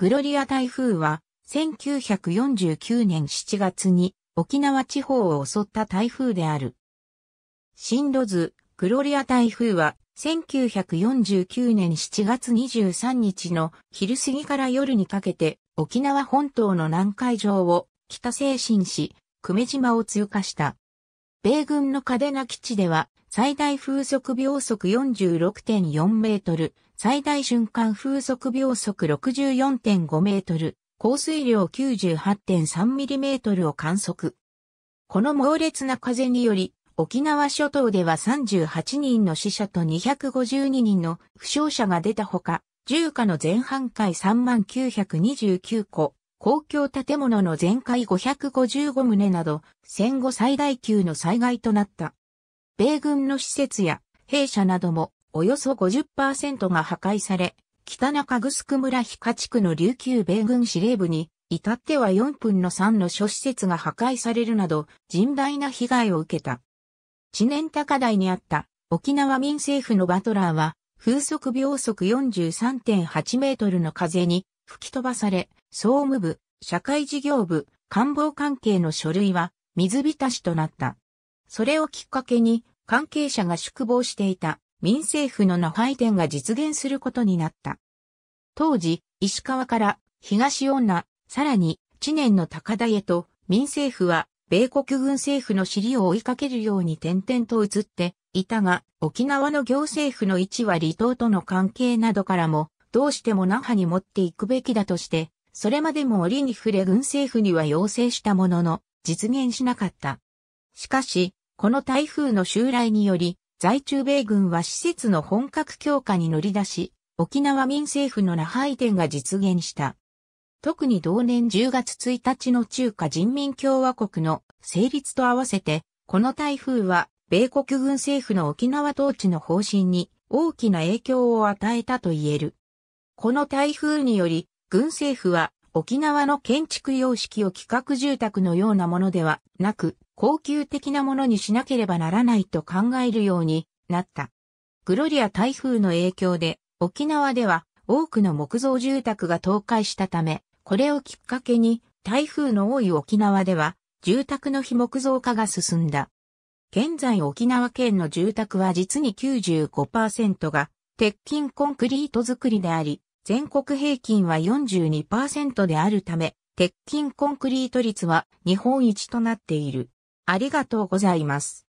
グロリア台風は、1949年7月に沖縄地方を襲った台風である。進路図、グロリア台風は、1949年7月23日の昼過ぎから夜にかけて、沖縄本島の南海上を北西進し、久米島を通過した。米軍の嘉手納基地では、最大風速秒速46.4メートル、最大瞬間風速秒速64.5メートル、降水量98.3ミリメートルを観測。この猛烈な風により、沖縄諸島では38人の死者と252人の負傷者が出たほか、住家の全半壊3929戸、公共建物の全壊555棟など、戦後最大級の災害となった。米軍の施設や兵舎などもおよそ50%が破壊され、北中城村比嘉地区の琉球米軍司令部に、至っては4分の3の諸施設が破壊されるなど、甚大な被害を受けた。知念高台にあった沖縄民政府のバトラーは、風速秒速43.8メートルの風に吹き飛ばされ、総務部、社会事業部、官房関係の書類は水浸しとなった。それをきっかけに関係者が宿坊していた民政府の那覇移転が実現することになった。当時、石川から東女、さらに知念の高田へと民政府は米国軍政府の尻を追いかけるように点々と移っていたが、沖縄の行政府の位置は離島との関係などからも、どうしても那覇に持っていくべきだとして、それまでも折に触れ軍政府には要請したものの、実現しなかった。しかし、この台風の襲来により、在中米軍は施設の本格強化に乗り出し、沖縄民政府の那覇移転が実現した。特に同年10月1日の中華人民共和国の成立と合わせて、この台風は米国軍政府の沖縄統治の方針に大きな影響を与えたと言える。この台風により、軍政府は沖縄の建築様式を企画住宅のようなものではなく、高級的なものにしなければならないと考えるようになった。グロリア台風の影響で沖縄では多くの木造住宅が倒壊したため、これをきっかけに台風の多い沖縄では住宅の非木造化が進んだ。現在沖縄県の住宅は実に95%が鉄筋コンクリート作りであり、全国平均は42%であるため、鉄筋コンクリート率は日本一となっている。ありがとうございます。